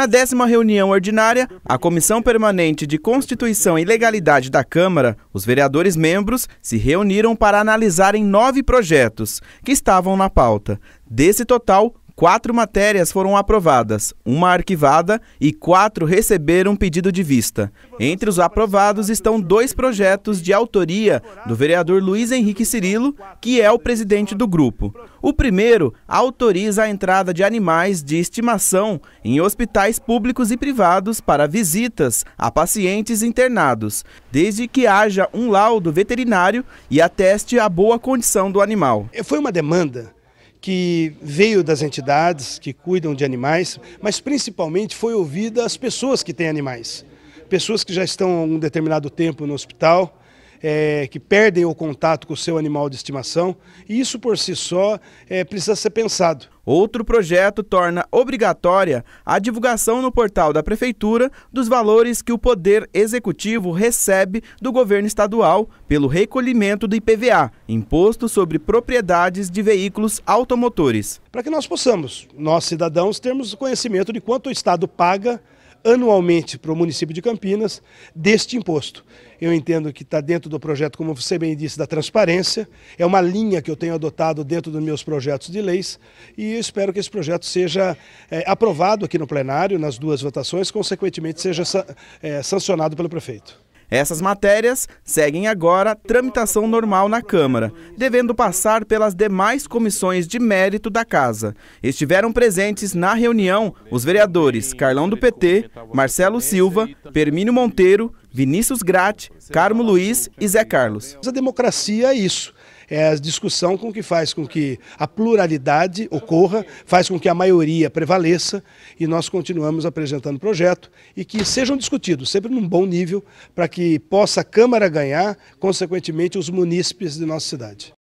Na décima reunião ordinária, a Comissão Permanente de Constituição e Legalidade da Câmara, os vereadores membros se reuniram para analisarem nove projetos que estavam na pauta. Desse total, quatro matérias foram aprovadas, uma arquivada e quatro receberam pedido de vista. Entre os aprovados estão dois projetos de autoria do vereador Luiz Henrique Cirilo, que é o presidente do grupo. O primeiro autoriza a entrada de animais de estimação em hospitais públicos e privados para visitas a pacientes internados, desde que haja um laudo veterinário e ateste a boa condição do animal. Foi uma demanda que veio das entidades que cuidam de animais, mas principalmente foi ouvida as pessoas que têm animais. Pessoas que já estão há um determinado tempo no hospital, é, que perdem o contato com o seu animal de estimação. E isso por si só é, precisa ser pensado. Outro projeto torna obrigatória a divulgação no portal da Prefeitura dos valores que o Poder Executivo recebe do governo estadual pelo recolhimento do IPVA, Imposto sobre Propriedades de Veículos Automotores. Para que nós possamos, nós cidadãos, termos conhecimento de quanto o Estado paga anualmente para o município de Campinas deste imposto. Eu entendo que está dentro do projeto, como você bem disse, da transparência, é uma linha que eu tenho adotado dentro dos meus projetos de leis e espero que esse projeto seja é, aprovado aqui no plenário, nas duas votações, consequentemente seja é, sancionado pelo prefeito. Essas matérias seguem agora tramitação normal na Câmara, devendo passar pelas demais comissões de mérito da Casa. Estiveram presentes na reunião os vereadores Carlão do PT, Marcelo Silva, Permínio Monteiro, Vinícius Gratti, Carmo Luiz e Zé Carlos. A democracia é isso é a discussão com que faz com que a pluralidade ocorra, faz com que a maioria prevaleça e nós continuamos apresentando projeto e que sejam discutidos sempre num bom nível para que possa a Câmara ganhar, consequentemente os munícipes de nossa cidade.